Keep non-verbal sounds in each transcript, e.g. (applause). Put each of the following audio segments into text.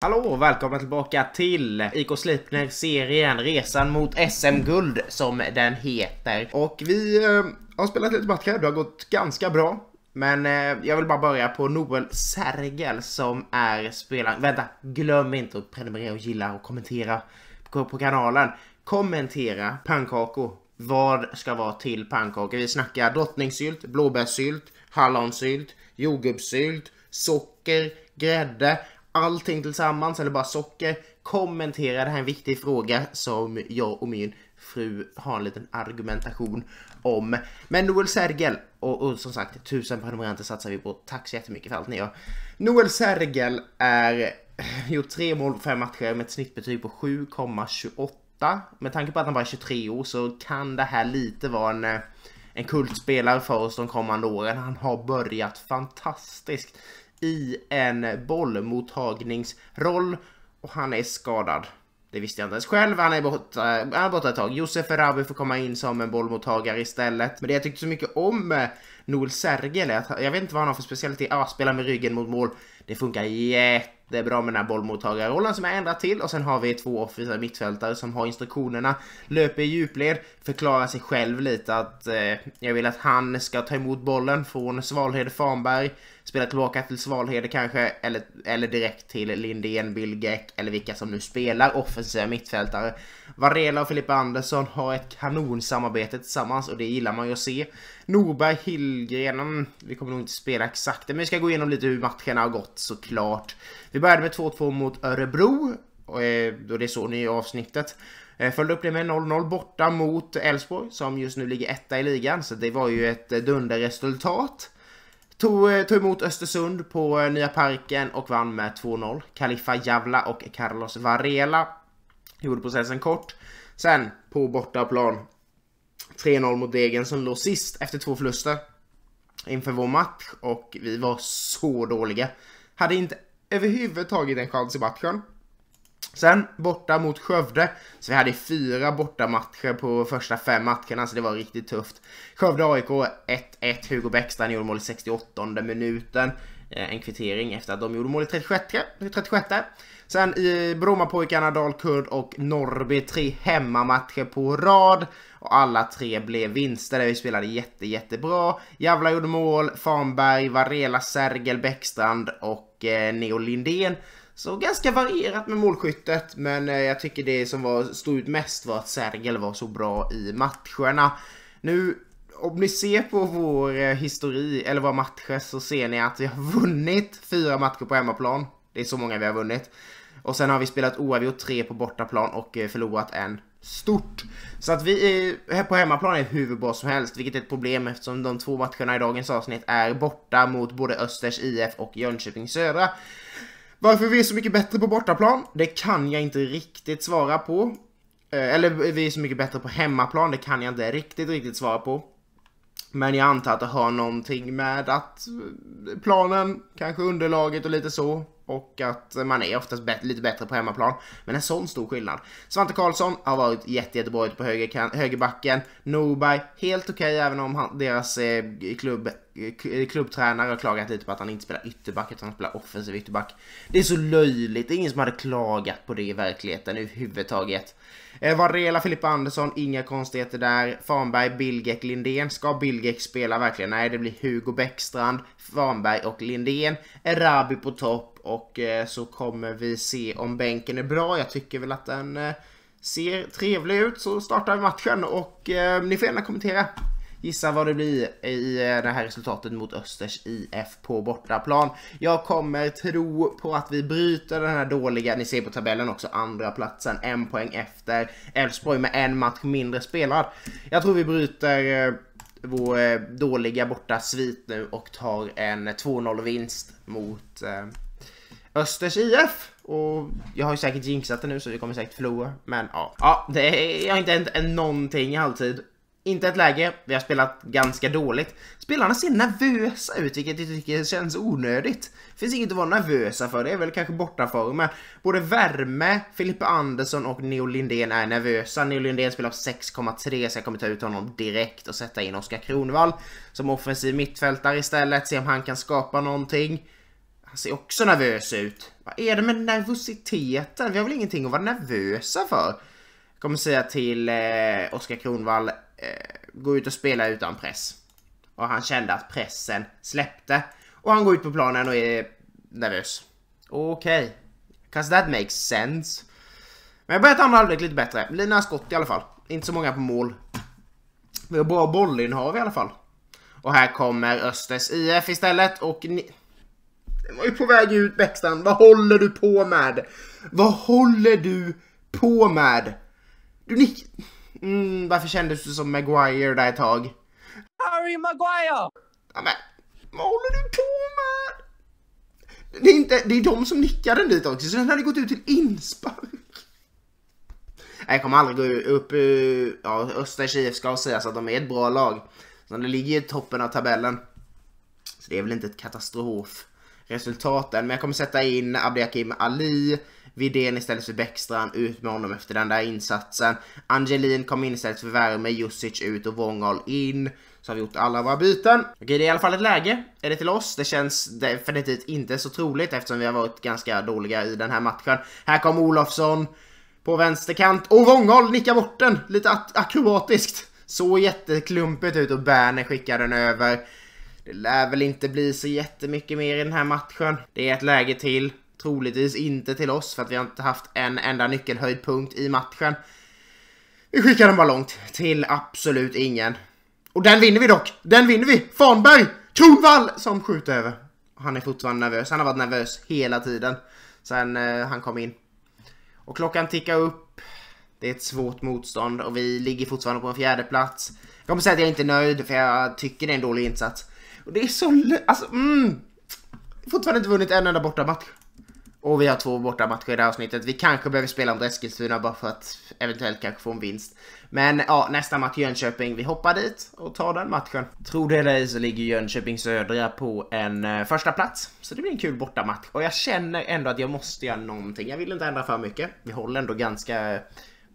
Hallå och välkomna tillbaka till IK Slipner-serien Resan mot SM-guld som den heter. Och vi eh, har spelat lite matcher, det har gått ganska bra. Men eh, jag vill bara börja på Noel Sergel som är spelaren. Vänta, glöm inte att prenumerera och gilla och kommentera på, på kanalen. Kommentera pannkakor. Vad ska vara till pannkakor? Vi snackar drottningsylt, blåbärssylt, hallonsylt, jordgubbssylt, socker, grädde, allting tillsammans eller bara socker. Kommentera, det här är en viktig fråga som jag och min fru har en liten argumentation om. Men Noel Sergel, och, och som sagt tusen prenumeranter satsar vi på. Tack så jättemycket för allt ni gör. Noel Sergel är eh, gjort tre mål på fem matcher med ett snittbetyg på 7,28. Med tanke på att han bara är 23 år så kan det här lite vara en eh, en kultspelare för oss de kommande åren. Han har börjat fantastiskt i en bollmottagningsroll och han är skadad. Det visste jag inte ens själv. Han är borta, han är borta ett tag. Josef Erabi får komma in som en bollmottagare istället. Men det jag tyckte så mycket om Noel Sergel är att jag vet inte vad han har för specialitet. Ah, spela med ryggen mot mål. Det funkar jätte det är bra med den här bollmottagarrollen som jag ändrat till och sen har vi två offensiva mittfältare som har instruktionerna. Löper i djupled, förklarar sig själv lite att eh, jag vill att han ska ta emot bollen från Svalhede Farnberg, spela tillbaka till Svalhede kanske eller, eller direkt till Lindén, Billgäck eller vilka som nu spelar offensiva mittfältare. Varela och Filippa Andersson har ett kanonsamarbete tillsammans och det gillar man ju att se. Norberg, Hillgren, mm, vi kommer nog inte spela exakt men vi ska gå igenom lite hur matcherna har gått såklart. Vi vi började med 2-2 mot Örebro, och eh, det är så i avsnittet. Eh, följde upp det med 0-0 borta mot Elfsborg som just nu ligger etta i ligan, så det var ju ett eh, dunderresultat. Tog, tog emot Östersund på Nya Parken och vann med 2-0. Kalifa Javla och Carlos Varela gjorde processen kort. Sen på bortaplan 3-0 mot Degen som låg sist efter två förluster inför vår match och vi var så dåliga. Hade inte överhuvudtaget en chans i matchen. Sen borta mot Skövde, så vi hade fyra bortamatcher på första fem matcherna, så det var riktigt tufft. Skövde-AIK 1-1, Hugo Bäckstrand gjorde mål i 68 minuten. Eh, en kvittering efter att de gjorde mål i 36. 36. Sen i Brommapojkarna, Dalkurd och Norrby, tre hemmamatcher på rad. Och alla tre blev vinster där vi spelade jätte, jättebra. Jävla gjorde mål, Farnberg, Varela, Sergel, Bäckstrand och eh, Neo Lindén. Så ganska varierat med målskyttet, men eh, jag tycker det som var, stod ut mest var att Sergel var så bra i matcherna. Nu, om ni ser på vår eh, histori, eller våra matcher, så ser ni att vi har vunnit fyra matcher på hemmaplan. Det är så många vi har vunnit. Och sen har vi spelat oavgjort tre på bortaplan och eh, förlorat en stort. Så att vi är, på hemmaplan är hur bra som helst, vilket är ett problem eftersom de två matcherna i dagens avsnitt är borta mot både Östers IF och Jönköping Södra. Varför vi är så mycket bättre på bortaplan, det kan jag inte riktigt svara på. Eh, eller vi är så mycket bättre på hemmaplan, det kan jag inte riktigt, riktigt svara på. Men jag antar att det har någonting med att eh, planen, kanske underlaget och lite så. Och att man är oftast bättre, lite bättre på hemmaplan. Men en sån stor skillnad. Svante Karlsson har varit jätte, jättebra ute på höger, högerbacken. Norberg, helt okej okay, även om han, deras eh, klubb Eh, klubbtränare har klagat lite på att han inte spelar ytterback utan han spelar offensiv ytterback. Det är så löjligt, det är ingen som hade klagat på det i verkligheten överhuvudtaget. Eh, Varela, Filippa Andersson, inga konstigheter där. Farnberg, Billgäck, Lindén. Ska Billgäck spela verkligen? Nej, det blir Hugo Bäckstrand, Farnberg och Lindén. Erabi på topp och eh, så kommer vi se om bänken är bra. Jag tycker väl att den eh, ser trevlig ut så startar vi matchen och eh, ni får gärna kommentera. Gissa vad det blir i det här resultatet mot Östers IF på bortaplan. Jag kommer tro på att vi bryter den här dåliga, ni ser på tabellen också, andra platsen en poäng efter Elfsborg med en match mindre spelad. Jag tror vi bryter eh, vår eh, dåliga borta svit nu och tar en 2-0 vinst mot eh, Östers IF. Och jag har ju säkert jinxat det nu så vi kommer säkert förlora. Men ja, ja det har inte hänt någonting i halvtid. Inte ett läge, vi har spelat ganska dåligt. Spelarna ser nervösa ut, vilket jag tycker känns onödigt. Finns inget att vara nervösa för, det är väl kanske bortaformen. Både Värme, Filippa Andersson och Neo Lindén är nervösa. Neo Lindén spelar på 6,3 så jag kommer ta ut honom direkt och sätta in Oskar Kronvall som offensiv mittfältare istället, se om han kan skapa någonting. Han ser också nervös ut. Vad är det med nervositeten? Vi har väl ingenting att vara nervösa för? Jag kommer säga till eh, Oskar Kronvall Eh, gå ut och spela utan press. Och han kände att pressen släppte. Och han går ut på planen och är nervös. Okej. Okay. Cause that makes sense. Men jag börjat andra halvlek lite bättre. Lina skott i alla fall. Inte så många på mål. Vi har bra bollinnehav i alla fall. Och här kommer Östers IF istället och ni... Den var ju på väg ut Bäckstrand. Vad håller du på med? Vad håller du på med? Du nick... Mm, varför kändes du som Maguire där ett tag? Harry Maguire! Ja, men, vad håller du på med? Det är, inte, det är de som nickar den dit också, så den hade gått ut till inspark. Jag kommer aldrig gå upp ur... Eh, ja, Östers IF ska sägas att de är ett bra lag. Så de ligger i toppen av tabellen. Så det är väl inte ett katastrofresultat än, men jag kommer sätta in Abdiakim Ali, Widén istället för Bäckstrand, ut med honom efter den där insatsen. Angelin kom in istället för Värme, Jusic ut och Wångahl in. Så har vi gjort alla våra byten. Okej, det är i alla fall ett läge. Är det till oss? Det känns definitivt inte så troligt eftersom vi har varit ganska dåliga i den här matchen. Här kom Olofsson på vänsterkant och Wångahl nickar bort den lite akrobatiskt. Så jätteklumpigt ut och Berner skickar den över. Det lär väl inte bli så jättemycket mer i den här matchen. Det är ett läge till. Troligtvis inte till oss för att vi har inte haft en enda nyckelhöjdpunkt i matchen. Vi skickar den bara långt. Till absolut ingen. Och den vinner vi dock! Den vinner vi! Farnberg! Kronvall som skjuter över. Han är fortfarande nervös. Han har varit nervös hela tiden. Sen eh, han kom in. Och klockan tickar upp. Det är ett svårt motstånd och vi ligger fortfarande på en fjärde plats. Jag kommer säga att jag inte är nöjd för jag tycker det är en dålig insats. Och det är så... Alltså, mm. Fortfarande inte vunnit en enda bortamatch. Och vi har två bortamatcher i det här avsnittet. Vi kanske behöver spela mot Eskilstuna bara för att eventuellt kanske få en vinst. Men ja, nästa match Jönköping. Vi hoppar dit och tar den matchen. Tror det eller ej så ligger Jönköping Södra på en eh, första plats Så det blir en kul bortamatch. Och jag känner ändå att jag måste göra någonting. Jag vill inte ändra för mycket. Vi håller ändå ganska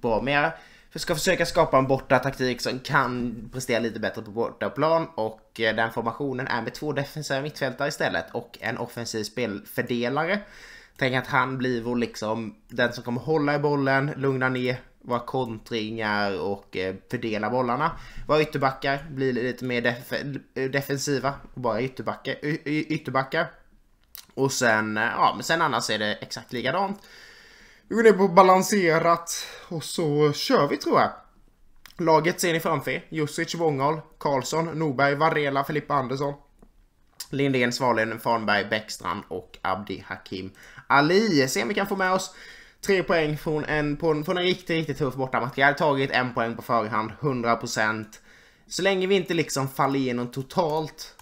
bra. Men Vi ska försöka skapa en borta taktik som kan prestera lite bättre på bortaplan. Och eh, den formationen är med två defensiva mittfältare istället. Och en offensiv spelfördelare. Tänk att han blir vår liksom, den som kommer hålla i bollen, lugna ner våra kontringar och eh, fördela bollarna. Våra ytterbackar blir lite mer def eh, defensiva, bara ytterbackar. ytterbackar. Och sen, eh, ja men sen annars är det exakt likadant. Vi går ner på balanserat och så kör vi tror jag. Laget ser ni framför er. Jussic, Wångholm, Karlsson, Norberg, Varela, Filippa Andersson. Lindén, Svalén, Farnberg, Bäckstrand och Abdi Hakim Ali. Se om vi kan få med oss tre poäng från en, en från en riktigt, riktigt tuff bortamatch. Jag hade tagit en poäng på förhand, 100%. Så länge vi inte liksom faller igenom totalt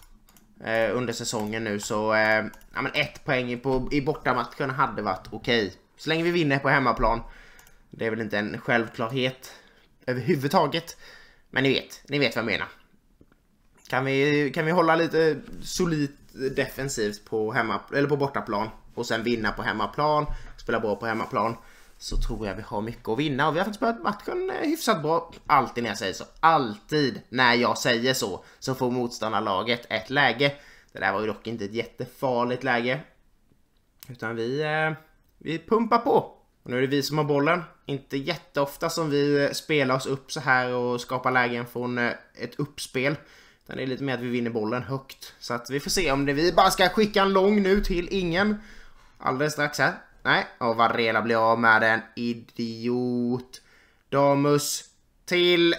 eh, under säsongen nu så, eh, ja men ett poäng på, i bortamatcherna hade varit okej. Okay. Så länge vi vinner på hemmaplan, det är väl inte en självklarhet överhuvudtaget. Men ni vet, ni vet vad jag menar. Kan vi, kan vi hålla lite solitt defensivt på, hemma, eller på bortaplan och sen vinna på hemmaplan, spela bra på hemmaplan så tror jag vi har mycket att vinna och vi har faktiskt börjat matchen eh, hyfsat bra. Alltid när jag säger så. Alltid när jag säger så så får motståndarlaget ett läge. Det där var ju dock inte ett jättefarligt läge. Utan vi, eh, vi pumpar på. Och nu är det vi som har bollen. Inte jätteofta som vi eh, spelar oss upp så här och skapar lägen från ett uppspel. Men det är lite mer att vi vinner bollen högt. Så att vi får se om det vi bara ska skicka en lång nu till ingen. Alldeles strax här. Nej, och Varela blir av med den. Idiot. Damus till...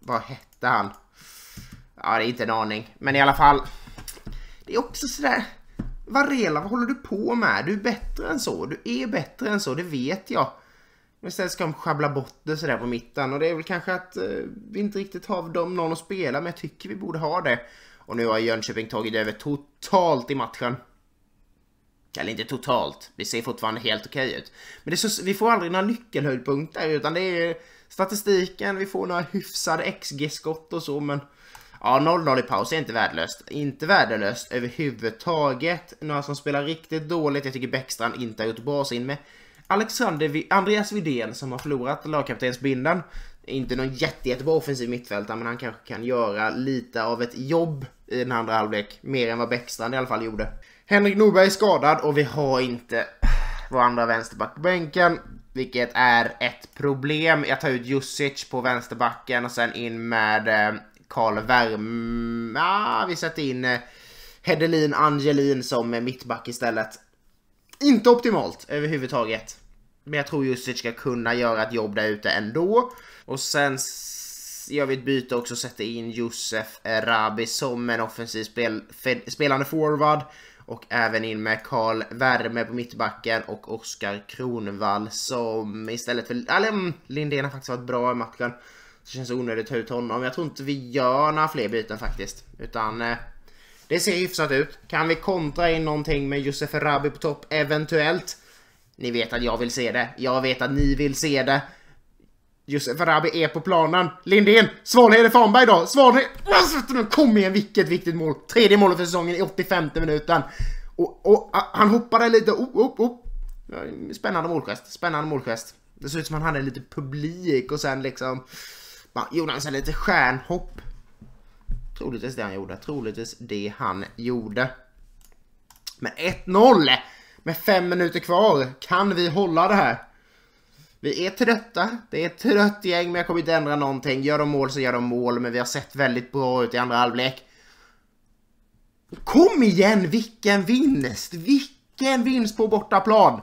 Vad hette han? Ja, det är inte en aning. Men i alla fall. Det är också sådär... Varela, vad håller du på med? Du är bättre än så. Du är bättre än så, det vet jag. Men sen ska de schabbla bort det sådär på mitten och det är väl kanske att eh, vi inte riktigt har dem någon att spela med. Jag tycker vi borde ha det. Och nu har Jönköping tagit över totalt i matchen. Eller inte totalt, vi ser fortfarande helt okej ut. Men så, vi får aldrig några nyckelhöjdpunkter utan det är statistiken, vi får några hyfsade XG-skott och så men... Ja, 0-0 i paus är inte värdelöst. Inte värdelöst överhuvudtaget. Några som spelar riktigt dåligt, jag tycker Bäckstrand inte har gjort bra sin med. Alexander, Andreas Widén som har förlorat lagkaptensbindeln. Inte någon jätte, jättebra offensiv mittfältare men han kanske kan göra lite av ett jobb i den andra halvlek. Mer än vad Bäckstrand i alla fall gjorde. Henrik Norberg är skadad och vi har inte vår andra vänsterback på bänken. Vilket är ett problem. Jag tar ut Jusic på vänsterbacken och sen in med eh, Karl Värme. Ah, vi sätter in eh, Hedelin Angelin som mittback istället. Inte optimalt överhuvudtaget. Men jag tror Jusic ska kunna göra ett jobb där ute ändå. Och sen gör vi ett byte också och sätter in Josef Rabi som en offensiv spel, spelande forward. Och även in med Karl Värme på mittbacken och Oskar Kronvall som istället för... Eller mm, Lindén har faktiskt varit bra i matchen. Det känns onödigt att ta ut honom. Jag tror inte vi gör några fler byten faktiskt. Utan eh, det ser hyfsat ut. Kan vi kontra in någonting med Josef Rabi på topp eventuellt? Ni vet att jag vill se det. Jag vet att ni vill se det. Josef Arabi är på planen. Lindén! Svanhede Fanberg då! Svanhede! Äh, Kom igen, vilket viktigt mål! Tredje målet för säsongen i 85 minuten. Och, och han hoppade lite. Oh, oh, oh. Spännande målgest. Spännande målgest. Det ser ut som han hade lite publik och sen liksom... Bara, gjorde han lite stjärnhopp. Troligtvis det han gjorde. Troligtvis det han gjorde. Men 1-0! med fem minuter kvar. Kan vi hålla det här? Vi är trötta. Det är ett trött gäng, men jag kommer inte ändra någonting. Gör de mål så gör de mål, men vi har sett väldigt bra ut i andra halvlek. Kom igen, vilken vinst! Vilken vinst på bortaplan!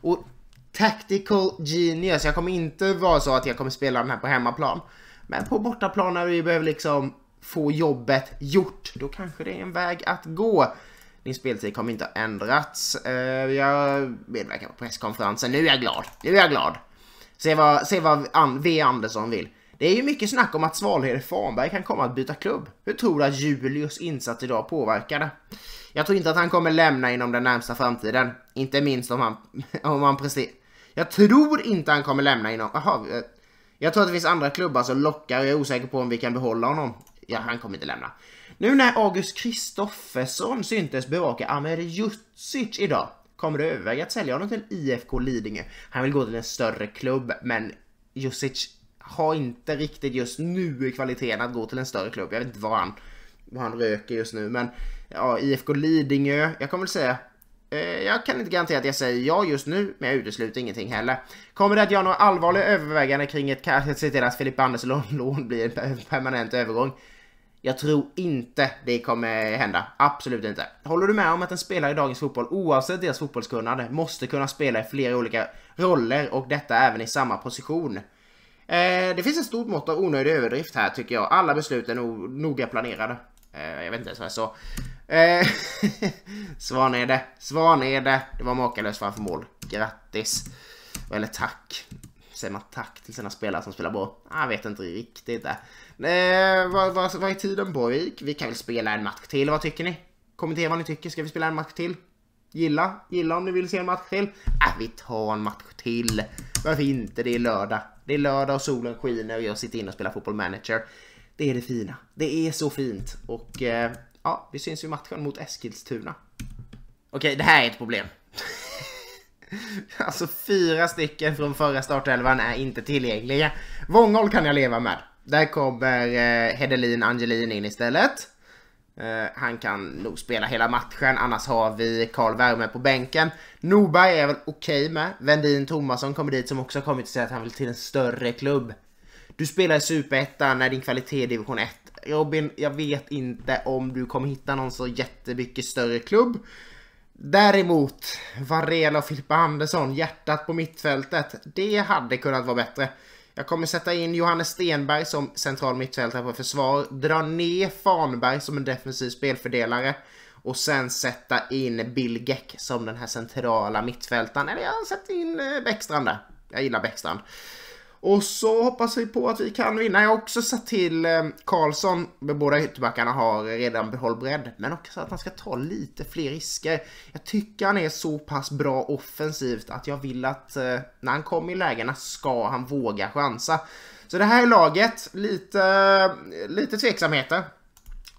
Och tactical genius. Jag kommer inte vara så att jag kommer spela den här på hemmaplan. Men på bortaplan när vi behöver liksom få jobbet gjort, då kanske det är en väg att gå. Min speltid kommer inte ha ändrats. Jag eh, medverkar på presskonferensen. Nu är jag glad. Nu är jag glad. Se vad, se vad V. Andersson vill. Det är ju mycket snack om att svalhede Farnberg kan komma att byta klubb. Hur tror du att Julius insats idag påverkade? Jag tror inte att han kommer lämna inom den närmsta framtiden. Inte minst om han, (laughs) om han presterar. Jag tror inte han kommer lämna inom... Aha, eh, jag tror att det finns andra klubbar som lockar och jag är osäker på om vi kan behålla honom. Ja, han kommer inte lämna. Nu när August Kristoffersson syntes bevaka Amer Jutsic idag kommer det överväga att sälja honom till IFK Lidingö. Han vill gå till en större klubb, men Jusic har inte riktigt just nu kvaliteten att gå till en större klubb. Jag vet inte vad han, vad han röker just nu, men ja, IFK Lidingö, jag kommer väl säga jag kan inte garantera att jag säger ja just nu, men jag utesluter ingenting heller. Kommer det att göra några allvarliga överväganden kring ett kanske se till att Filip Andersson lån blir en permanent övergång? Jag tror inte det kommer hända. Absolut inte. Håller du med om att en spelare i dagens fotboll, oavsett deras fotbollskunnande, måste kunna spela i flera olika roller och detta även i samma position? Eh, det finns ett stort mått av onödig överdrift här tycker jag. Alla beslut är nog, noga planerade. Eh, jag vet inte ens vad jag sa. Eh, (laughs) Svanede, Svanede. Det var makalöst framför mål. Grattis. Eller tack säger man tack till sina spelare som spelar bra? Jag vet inte riktigt det. Eh, vad, vad, vad är tiden på Vi kan väl spela en match till, vad tycker ni? Kommentera vad ni tycker, ska vi spela en match till? Gilla, gilla om ni vill se en match till. Äh, vi tar en match till. Varför inte? Det är lördag. Det är lördag och solen skiner och jag sitter inne och spelar fotboll manager. Det är det fina. Det är så fint. Och eh, ja, vi syns i matchen mot Eskilstuna. Okej, det här är ett problem. (laughs) Alltså fyra stycken från förra startelvan är inte tillgängliga. Vångål kan jag leva med. Där kommer eh, Hedelin Angelin in istället. Eh, han kan nog spela hela matchen, annars har vi Karl Värme på bänken. Norberg är jag väl okej okay med. Vendin Thomasson kommer dit som också kommit och säger att han vill till en större klubb. Du spelar i Superettan när din kvalitet är division 1. Robin, jag vet inte om du kommer hitta någon så jättemycket större klubb. Däremot Varela och Filippa Andersson, hjärtat på mittfältet, det hade kunnat vara bättre. Jag kommer sätta in Johannes Stenberg som central mittfältare på försvar, dra ner Fanberg som en defensiv spelfördelare och sen sätta in Bill Geck som den här centrala mittfältaren. Eller jag sätter in eh, Bäckstrand där. Jag gillar Bäckstrand. Och så hoppas vi på att vi kan vinna. Jag har också satt till eh, Karlsson, med båda ytterbackarna har redan behåll bredd, men också att han ska ta lite fler risker. Jag tycker han är så pass bra offensivt att jag vill att eh, när han kommer i lägena ska han våga chansa. Så det här är laget, lite, lite tveksamheter.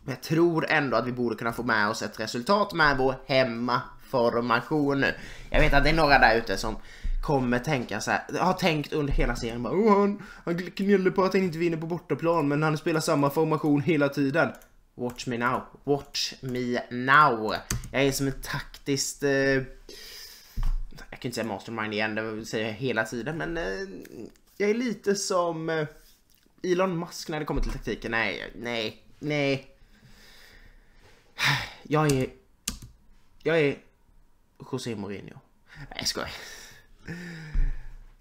Men jag tror ändå att vi borde kunna få med oss ett resultat med vår hemmaformation nu. Jag vet att det är några där ute som kommer tänka så här, har tänkt under hela serien bara, oh, han, han gnäller på att han inte vinner på bortaplan men han spelar samma formation hela tiden. Watch me now, watch me now. Jag är som en taktiskt, eh, jag kan inte säga mastermind igen, det säger jag hela tiden men eh, jag är lite som eh, Elon Musk när det kommer till taktiken. Nej, nej, nej. Jag är, jag är José Mourinho. Nej, jag skojar.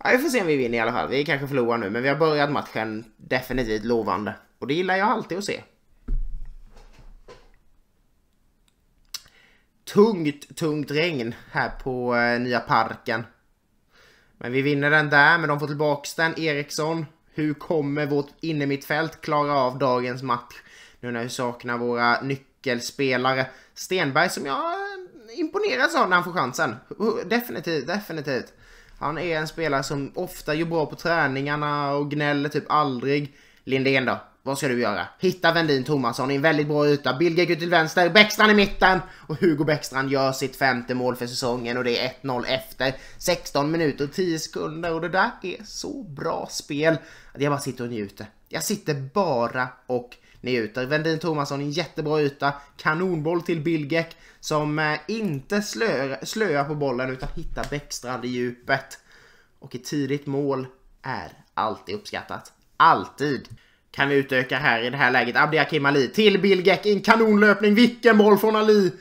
Ja, vi får se om vi vinner i alla fall. Vi kanske förlorar nu, men vi har börjat matchen definitivt lovande. Och det gillar jag alltid att se. Tungt, tungt regn här på eh, nya parken. Men vi vinner den där, men de får tillbaka den. Eriksson, hur kommer vårt innermittfält klara av dagens match? Nu när vi saknar våra nyckelspelare. Stenberg som jag eh, imponeras av när han får chansen. Definitivt, definitivt. Han är en spelare som ofta gör bra på träningarna och gnäller typ aldrig. Lindén då? Vad ska du göra? Hitta Vendin Tomasson i en väldigt bra yta. Billgren ut till vänster, Bäckstrand i mitten och Hugo Bäckstrand gör sitt femte mål för säsongen och det är 1-0 efter 16 minuter och 10 sekunder och det där är så bra spel att jag bara sitter och njuter. Jag sitter bara och ner Wendin, Vendin Thomasson, en jättebra yta. Kanonboll till Bilgek som eh, inte slö, slöar på bollen utan hittar Bäckstrand i djupet. Och ett tidigt mål är alltid uppskattat. Alltid! Kan vi utöka här i det här läget. Abdiakim Ali till Bilgek i en kanonlöpning. Vilken boll från Ali!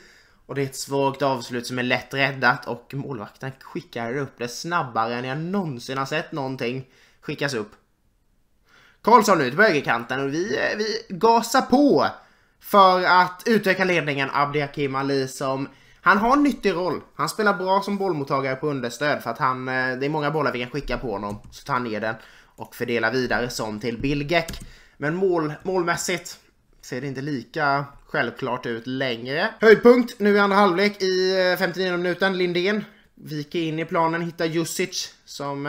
Och det är ett svagt avslut som är lätt räddat och målvakten skickar upp det snabbare än jag någonsin har sett någonting skickas upp. Karlsson ut på högerkanten och vi, eh, vi gasar på för att utöka ledningen Abdiakim Ali som han har en nyttig roll. Han spelar bra som bollmottagare på understöd för att han, eh, det är många bollar vi kan skicka på honom. Så tar han ner den och fördelar vidare som till Bilgek. Men mål, målmässigt ser det inte lika självklart ut längre. Höjdpunkt nu i andra halvlek i 59 eh, minuten. Lindén viker in i planen, hittar Jusic som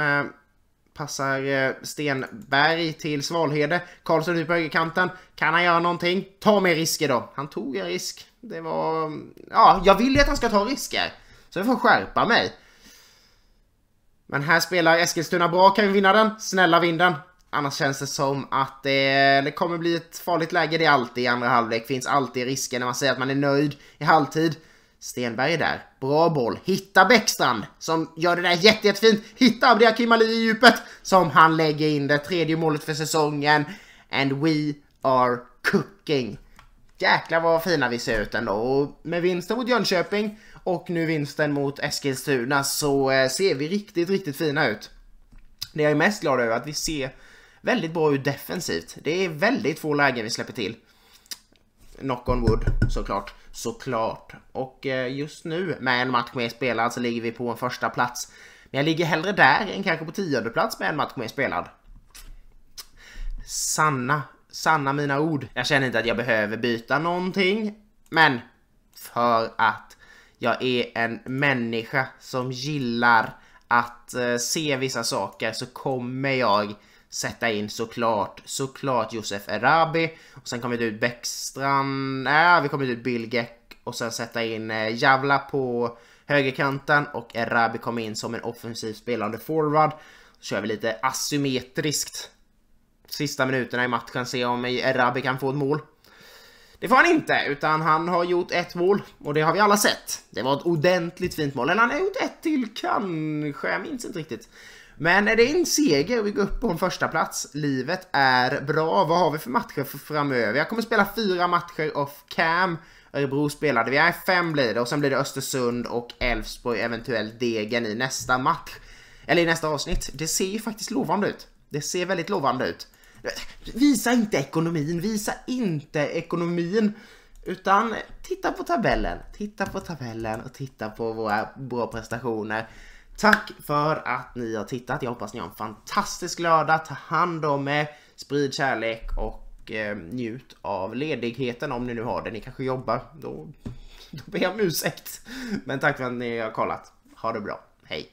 Passar eh, Stenberg till Svalhede. Karlsson ut på högerkanten. Kan han göra någonting? Ta mer risker då. Han tog en risk. Det var... Mm, ja, jag vill ju att han ska ta risker. Så jag får skärpa mig. Men här spelar Eskilstuna bra. Kan vi vinna den? Snälla vinden. Annars känns det som att det, eh, det kommer bli ett farligt läge. Det är alltid i andra halvlek. Finns alltid risker när man säger att man är nöjd i halvtid. Stenberg är där. Bra boll. Hitta Bäckstrand som gör det där jätte, jättefint. Hitta Abdiakim Ali i djupet som han lägger in det tredje målet för säsongen. And we are cooking. Jäklar vad fina vi ser ut ändå. Och med vinsten mot Jönköping och nu vinsten mot Eskilstuna så eh, ser vi riktigt, riktigt fina ut. Det jag är mest glad över är att vi ser väldigt bra ut defensivt. Det är väldigt få lägen vi släpper till knock on wood såklart. Såklart. Och eh, just nu med en match mer spelad så ligger vi på en första plats. Men jag ligger hellre där än kanske på tionde plats med en match mer spelad. Sanna, sanna mina ord. Jag känner inte att jag behöver byta någonting. Men för att jag är en människa som gillar att eh, se vissa saker så kommer jag sätta in såklart, såklart Josef Erabi. Och sen kommer det ut Bäckstrand, nej äh, vi kommer ut Bill Geck och sen sätta in eh, Javla på högerkanten och Erabi kommer in som en offensiv spelande forward. Så kör vi lite asymmetriskt sista minuterna i matchen, se om Erabi kan få ett mål. Det får han inte, utan han har gjort ett mål och det har vi alla sett. Det var ett ordentligt fint mål, eller han har gjort ett till kanske, jag minns inte riktigt. Men är det en seger och vi går upp på en första plats. Livet är bra. Vad har vi för matcher framöver? Jag kommer spela fyra matcher off cam. Örebro spelade vi. är fem blir det. Och sen blir det Östersund och Elfsborg, eventuellt Degen i nästa match. Eller i nästa avsnitt. Det ser ju faktiskt lovande ut. Det ser väldigt lovande ut. Visa inte ekonomin, visa inte ekonomin. Utan titta på tabellen, titta på tabellen och titta på våra bra prestationer. Tack för att ni har tittat. Jag hoppas ni har en fantastisk lördag. Ta hand om er, sprid kärlek och eh, njut av ledigheten om ni nu har det. Ni kanske jobbar, då, då ber jag om ursäkt. Men tack för att ni har kollat. Ha det bra. Hej!